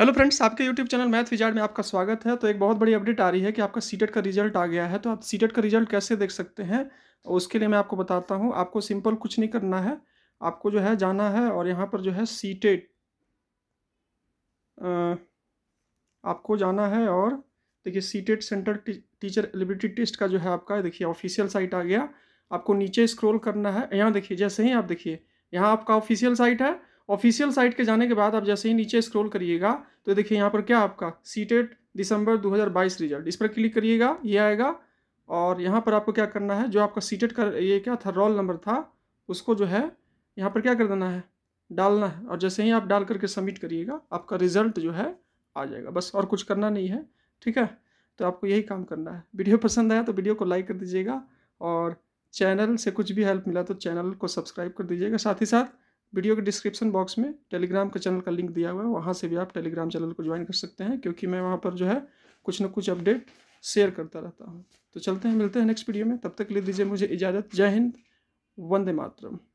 hello friends आपके YouTube channel math wizard में आपका स्वागत है तो एक बहुत बड़ी अपडेट आ रही है कि आपका सीटेट e का रिजल्ट आ गया है तो आप सीटेट e का रिजल्ट कैसे देख सकते हैं उसके लिए मैं आपको बताता हूँ आपको सिंपल कुछ नहीं करना है आपको जो है जाना है और यहाँ पर जो है सीटेट e आपको जाना है और देखिए CTET central teacher eligibility test का जो है आपका देखिए ऑफिशियल साइट आ गया आपको नीचे स्क्रोल करना है यहाँ देखिए जैसे ही आप देखिए यहाँ आपका ऑफिशियल साइट है ऑफिशियल साइट के जाने के बाद आप जैसे ही नीचे स्क्रॉल करिएगा तो देखिए यहाँ पर क्या आपका सीटेट दिसंबर 2022 रिजल्ट इस पर क्लिक करिएगा ये आएगा और यहाँ पर आपको क्या करना है जो आपका सीटेट का ये क्या था रोल नंबर था उसको जो है यहाँ पर क्या कर देना है डालना है और जैसे ही आप डाल करके सबमिट करिएगा आपका रिजल्ट जो है आ जाएगा बस और कुछ करना नहीं है ठीक है तो आपको यही काम करना है वीडियो पसंद आया तो वीडियो को लाइक कर दीजिएगा और चैनल से कुछ भी हेल्प मिला तो चैनल को सब्सक्राइब कर दीजिएगा साथ ही साथ वीडियो के डिस्क्रिप्शन बॉक्स में टेलीग्राम का चैनल का लिंक दिया हुआ है वहाँ से भी आप टेलीग्राम चैनल को ज्वाइन कर सकते हैं क्योंकि मैं वहाँ पर जो है कुछ ना कुछ अपडेट शेयर करता रहता हूँ तो चलते हैं मिलते हैं नेक्स्ट वीडियो में तब तक ले दीजिए मुझे इजाज़त जय हिंद वंदे मातरम